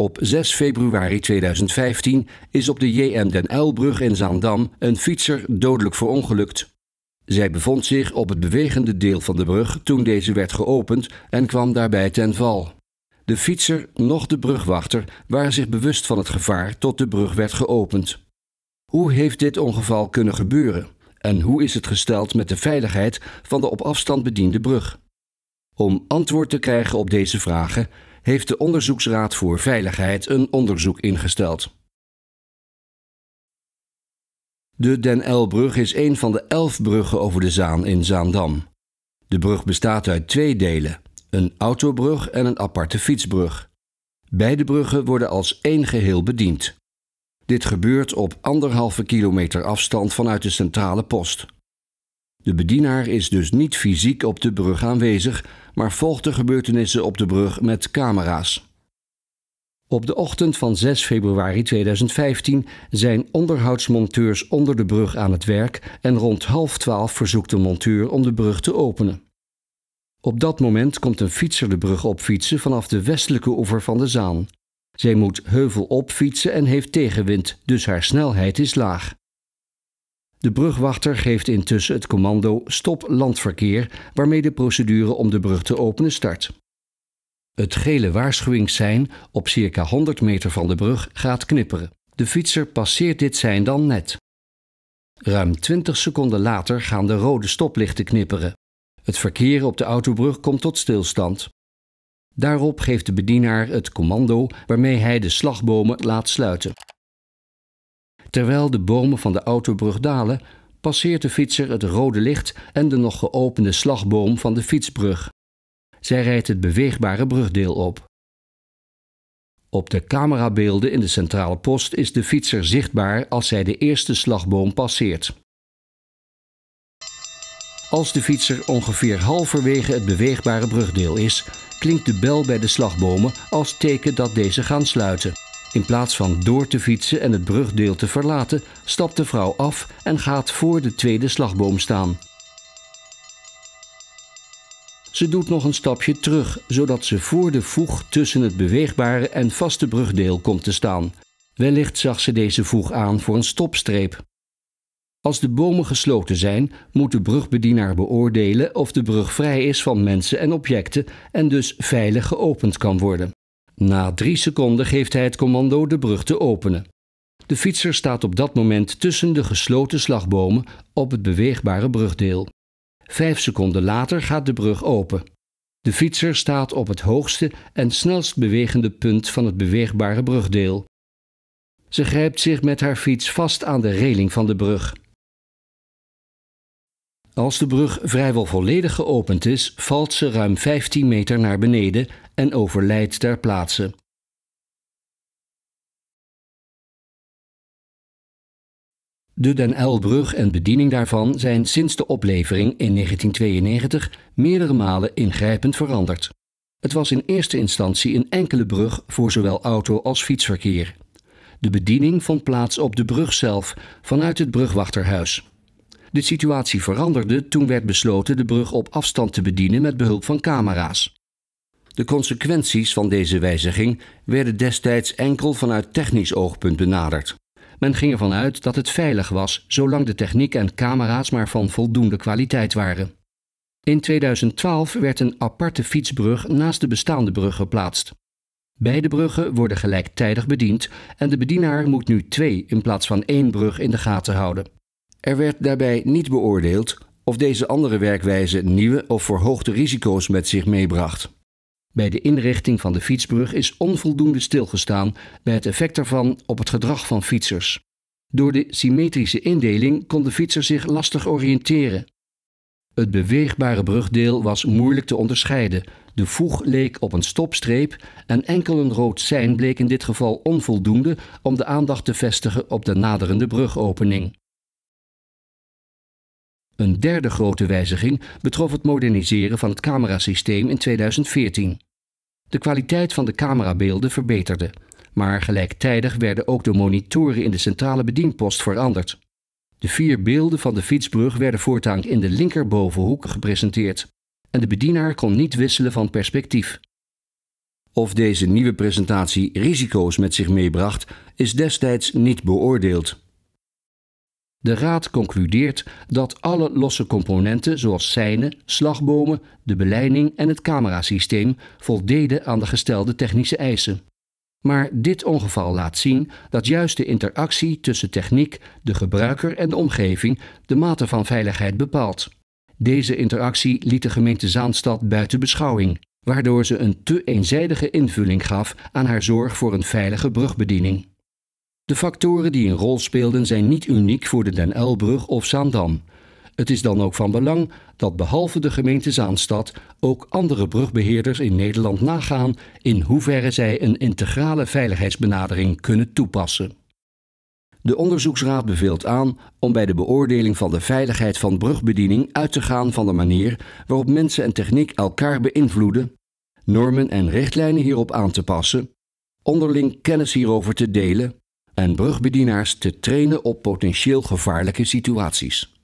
Op 6 februari 2015 is op de JM Den Uilbrug in Zaandam een fietser dodelijk verongelukt. Zij bevond zich op het bewegende deel van de brug toen deze werd geopend en kwam daarbij ten val. De fietser, noch de brugwachter, waren zich bewust van het gevaar tot de brug werd geopend. Hoe heeft dit ongeval kunnen gebeuren? En hoe is het gesteld met de veiligheid van de op afstand bediende brug? Om antwoord te krijgen op deze vragen heeft de Onderzoeksraad voor Veiligheid een onderzoek ingesteld. De Den Elbrug is een van de elf bruggen over de Zaan in Zaandam. De brug bestaat uit twee delen, een autobrug en een aparte fietsbrug. Beide bruggen worden als één geheel bediend. Dit gebeurt op anderhalve kilometer afstand vanuit de centrale post. De bedienaar is dus niet fysiek op de brug aanwezig, maar volgt de gebeurtenissen op de brug met camera's. Op de ochtend van 6 februari 2015 zijn onderhoudsmonteurs onder de brug aan het werk en rond half twaalf verzoekt de monteur om de brug te openen. Op dat moment komt een fietser de brug opfietsen vanaf de westelijke oever van de Zaan. Zij moet heuvel opfietsen en heeft tegenwind, dus haar snelheid is laag. De brugwachter geeft intussen het commando Stop landverkeer, waarmee de procedure om de brug te openen start. Het gele waarschuwingssein op circa 100 meter van de brug gaat knipperen. De fietser passeert dit sein dan net. Ruim 20 seconden later gaan de rode stoplichten knipperen. Het verkeer op de autobrug komt tot stilstand. Daarop geeft de bedienaar het commando waarmee hij de slagbomen laat sluiten. Terwijl de bomen van de autobrug dalen, passeert de fietser het rode licht en de nog geopende slagboom van de fietsbrug. Zij rijdt het beweegbare brugdeel op. Op de camerabeelden in de centrale post is de fietser zichtbaar als zij de eerste slagboom passeert. Als de fietser ongeveer halverwege het beweegbare brugdeel is, klinkt de bel bij de slagbomen als teken dat deze gaan sluiten. In plaats van door te fietsen en het brugdeel te verlaten, stapt de vrouw af en gaat voor de tweede slagboom staan. Ze doet nog een stapje terug, zodat ze voor de voeg tussen het beweegbare en vaste brugdeel komt te staan. Wellicht zag ze deze voeg aan voor een stopstreep. Als de bomen gesloten zijn, moet de brugbedienaar beoordelen of de brug vrij is van mensen en objecten en dus veilig geopend kan worden. Na drie seconden geeft hij het commando de brug te openen. De fietser staat op dat moment tussen de gesloten slagbomen op het beweegbare brugdeel. Vijf seconden later gaat de brug open. De fietser staat op het hoogste en snelst bewegende punt van het beweegbare brugdeel. Ze grijpt zich met haar fiets vast aan de reling van de brug. Als de brug vrijwel volledig geopend is, valt ze ruim 15 meter naar beneden en overlijdt ter plaatse. De Den Elbrug en bediening daarvan zijn sinds de oplevering in 1992 meerdere malen ingrijpend veranderd. Het was in eerste instantie een enkele brug voor zowel auto- als fietsverkeer. De bediening vond plaats op de brug zelf vanuit het brugwachterhuis. De situatie veranderde toen werd besloten de brug op afstand te bedienen met behulp van camera's. De consequenties van deze wijziging werden destijds enkel vanuit technisch oogpunt benaderd. Men ging ervan uit dat het veilig was, zolang de techniek en camera's maar van voldoende kwaliteit waren. In 2012 werd een aparte fietsbrug naast de bestaande brug geplaatst. Beide bruggen worden gelijktijdig bediend en de bedienaar moet nu twee in plaats van één brug in de gaten houden. Er werd daarbij niet beoordeeld of deze andere werkwijze nieuwe of verhoogde risico's met zich meebracht. Bij de inrichting van de fietsbrug is onvoldoende stilgestaan bij het effect daarvan op het gedrag van fietsers. Door de symmetrische indeling kon de fietser zich lastig oriënteren. Het beweegbare brugdeel was moeilijk te onderscheiden. De voeg leek op een stopstreep en enkel een rood sein bleek in dit geval onvoldoende om de aandacht te vestigen op de naderende brugopening. Een derde grote wijziging betrof het moderniseren van het camerasysteem in 2014. De kwaliteit van de camerabeelden verbeterde, maar gelijktijdig werden ook de monitoren in de centrale bedienpost veranderd. De vier beelden van de fietsbrug werden voortaan in de linkerbovenhoek gepresenteerd en de bedienaar kon niet wisselen van perspectief. Of deze nieuwe presentatie risico's met zich meebracht, is destijds niet beoordeeld. De Raad concludeert dat alle losse componenten zoals seinen, slagbomen, de beleiding en het camerasysteem voldeden aan de gestelde technische eisen. Maar dit ongeval laat zien dat juist de interactie tussen techniek, de gebruiker en de omgeving de mate van veiligheid bepaalt. Deze interactie liet de gemeente Zaanstad buiten beschouwing, waardoor ze een te eenzijdige invulling gaf aan haar zorg voor een veilige brugbediening. De factoren die een rol speelden zijn niet uniek voor de Den Elbrug of Zaandam. Het is dan ook van belang dat behalve de gemeente Zaanstad ook andere brugbeheerders in Nederland nagaan in hoeverre zij een integrale veiligheidsbenadering kunnen toepassen. De onderzoeksraad beveelt aan om bij de beoordeling van de veiligheid van brugbediening uit te gaan van de manier waarop mensen en techniek elkaar beïnvloeden, normen en richtlijnen hierop aan te passen, onderling kennis hierover te delen en brugbedienaars te trainen op potentieel gevaarlijke situaties.